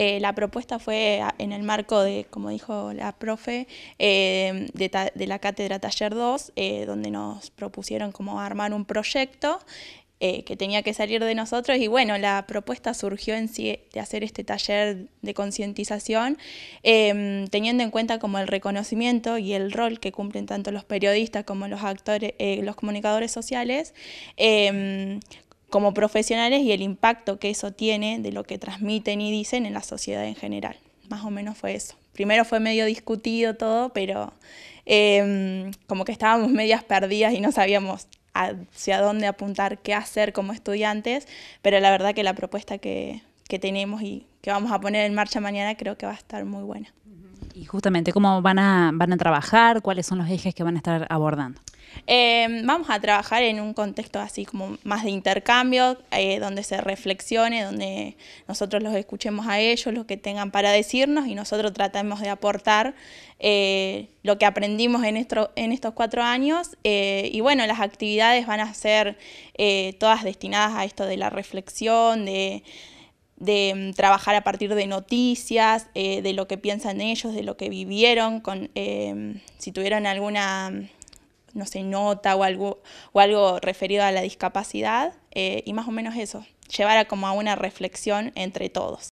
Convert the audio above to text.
Eh, la propuesta fue en el marco de, como dijo la profe, eh, de, la cátedra Taller 2, eh, donde nos propusieron como armar un proyecto que tenía que salir de nosotros y bueno, la propuesta surgió en sí de hacer este taller de concientización, teniendo en cuenta como el reconocimiento y el rol que cumplen tanto los periodistas como los actores, los comunicadores sociales, como profesionales y el impacto que eso tiene de lo que transmiten y dicen en la sociedad en general. Más o menos fue eso. Primero fue medio discutido todo, pero em, como que estábamos medias perdidas y no sabíamos hacia dónde apuntar, qué hacer como estudiantes, pero la verdad que la propuesta que, que tenemos y que vamos a poner en marcha mañana creo que va a estar muy buena. Y justamente, ¿cómo van a, van a trabajar? ¿Cuáles son los ejes que van a estar abordando? Em, vamos a trabajar en un contexto así como más de intercambio, eh, donde se reflexione, donde nosotros los escuchemos a ellos, lo que tengan para decirnos y nosotros tratemos de aportar eh, lo que aprendimos en, esto, en estos cuatro años. Eh, y bueno, las actividades van a ser todas destinadas a esto de la reflexión, de de mm, trabajar a partir de noticias, de lo que piensan ellos, de lo que vivieron, con, em, si tuvieron alguna no se nota o algo, o algo referido a la discapacidad, eh, y más o menos eso, llevar a como a una reflexión entre todos.